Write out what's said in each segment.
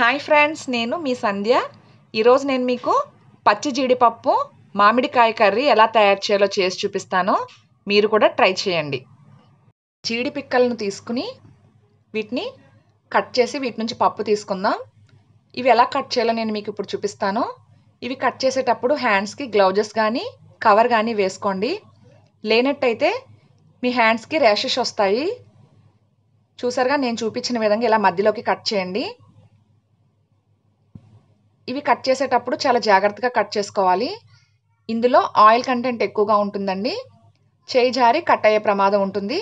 hi friends నేను మీ సంధ్య ఈరోజు నేను మీకు పచ్చి జీడిపప్పు మామిడికాయ కర్రీ ఎలా తయారు చేయాలో చేసి చూపిస్తాను మీరు కూడా ట్రై చేయండి జీడి పిక్కలను తీసుకుని వీటిని కట్ చేసి వీటి నుంచి పప్పు తీసుకుందాం ఇవి ఎలా కట్ చేయాలో నేను మీకు ఇప్పుడు చూపిస్తాను ఇవి కట్ చేసేటప్పుడు హ్యాండ్స్కి గ్లౌజెస్ కానీ కవర్ కానీ వేసుకోండి లేనట్టయితే మీ హ్యాండ్స్కి ర్యాషెస్ వస్తాయి చూసారుగా నేను చూపించిన విధంగా ఇలా మధ్యలోకి కట్ చేయండి ఇవి కట్ చేసేటప్పుడు చాలా జాగ్రత్తగా కట్ చేసుకోవాలి ఇందులో ఆయిల్ కంటెంట్ ఎక్కువగా ఉంటుందండి చేయి జారి కట్ అయ్యే ప్రమాదం ఉంటుంది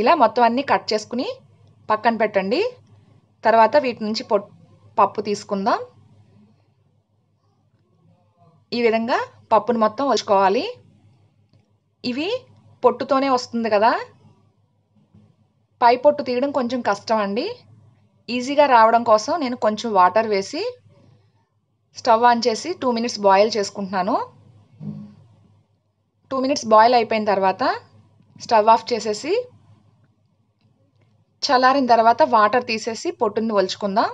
ఇలా మొత్తం అన్నీ కట్ చేసుకుని పక్కన పెట్టండి తర్వాత వీటి నుంచి పొ పప్పు తీసుకుందాం ఈ విధంగా పప్పును మొత్తం వచ్చుకోవాలి ఇవి పొట్టుతోనే వస్తుంది కదా పై పొట్టు తీయడం కొంచెం కష్టం అండి ఈజీగా రావడం కోసం నేను కొంచెం వాటర్ వేసి స్టవ్ ఆన్ చేసి టూ మినిట్స్ బాయిల్ చేసుకుంటున్నాను టూ మినిట్స్ బాయిల్ అయిపోయిన తర్వాత స్టవ్ ఆఫ్ చేసేసి చల్లారిన తర్వాత వాటర్ తీసేసి పొట్టుని వలుచుకుందాం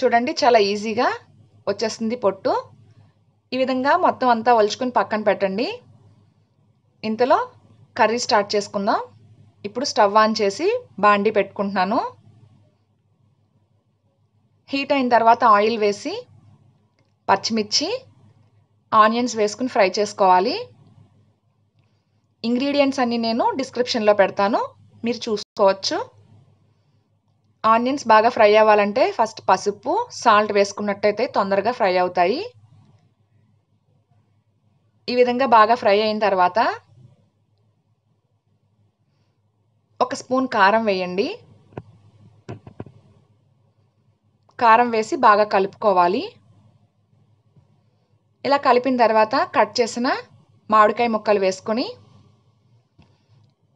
చూడండి చాలా ఈజీగా వచ్చేస్తుంది పొట్టు ఈ విధంగా మొత్తం అంతా వలుచుకొని పక్కన పెట్టండి ఇంతలో కర్రీ స్టార్ట్ చేసుకుందాం ఇప్పుడు స్టవ్ ఆన్ చేసి బాండి పెట్టుకుంటున్నాను హీట్ అయిన తర్వాత ఆయిల్ వేసి పచ్చిమిర్చి ఆనియన్స్ వేసుకుని ఫ్రై చేసుకోవాలి ఇంగ్రీడియంట్స్ అన్నీ నేను డిస్క్రిప్షన్లో పెడతాను మీరు చూసుకోవచ్చు ఆనియన్స్ బాగా ఫ్రై అవ్వాలంటే ఫస్ట్ పసుపు సాల్ట్ వేసుకున్నట్టయితే తొందరగా ఫ్రై అవుతాయి ఈ విధంగా బాగా ఫ్రై అయిన తర్వాత ఒక స్పూన్ కారం వేయండి కారం వేసి బాగా కలుపుకోవాలి ఇలా కలిపిన తర్వాత కట్ చేసిన మామిడికాయ ముక్కలు వేసుకొని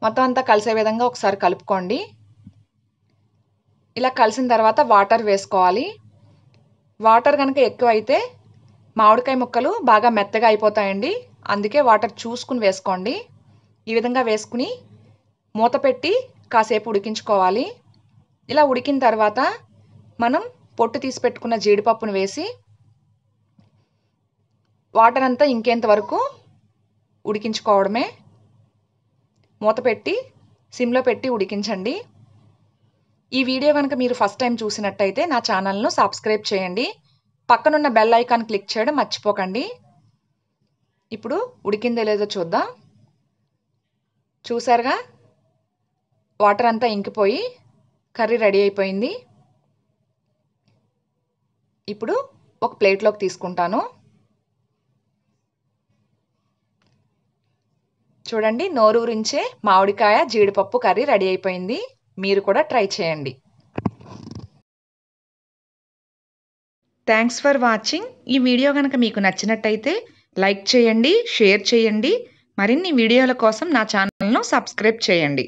మొత్తం అంతా కలిసే విధంగా ఒకసారి కలుపుకోండి ఇలా కలిసిన తర్వాత వాటర్ వేసుకోవాలి వాటర్ కనుక ఎక్కువ అయితే మామిడికాయ ముక్కలు బాగా మెత్తగా అయిపోతాయండి అందుకే వాటర్ చూసుకుని వేసుకోండి ఈ విధంగా వేసుకుని మూత పెట్టి కాసేపు ఉడికించుకోవాలి ఇలా ఉడికిన తర్వాత మనం పొట్టు తీసి పెట్టుకున్న జీడిపప్పును వేసి వాటర్ అంతా ఇంకేంత వరకు ఉడికించుకోవడమే మూత పెట్టి సిమ్లో పెట్టి ఉడికించండి ఈ వీడియో కనుక మీరు ఫస్ట్ టైం చూసినట్టయితే నా ఛానల్ను సబ్స్క్రైబ్ చేయండి పక్కనున్న బెల్ ఐకాన్ క్లిక్ చేయడం మర్చిపోకండి ఇప్పుడు ఉడికిందో లేదో చూద్దాం చూసారుగా వాటర్ అంతా ఇంకిపోయి కర్రీ రెడీ అయిపోయింది ఇప్పుడు ఒక ప్లేట్లోకి తీసుకుంటాను చూడండి నోరూరించే మామిడికాయ జీడిపప్పు కర్రీ రెడీ అయిపోయింది మీరు కూడా ట్రై చేయండి థ్యాంక్స్ ఫర్ వాచింగ్ ఈ వీడియో కనుక మీకు నచ్చినట్టయితే లైక్ చేయండి షేర్ చేయండి మరిన్ని వీడియోల కోసం నా ఛానల్ను సబ్స్క్రైబ్ చేయండి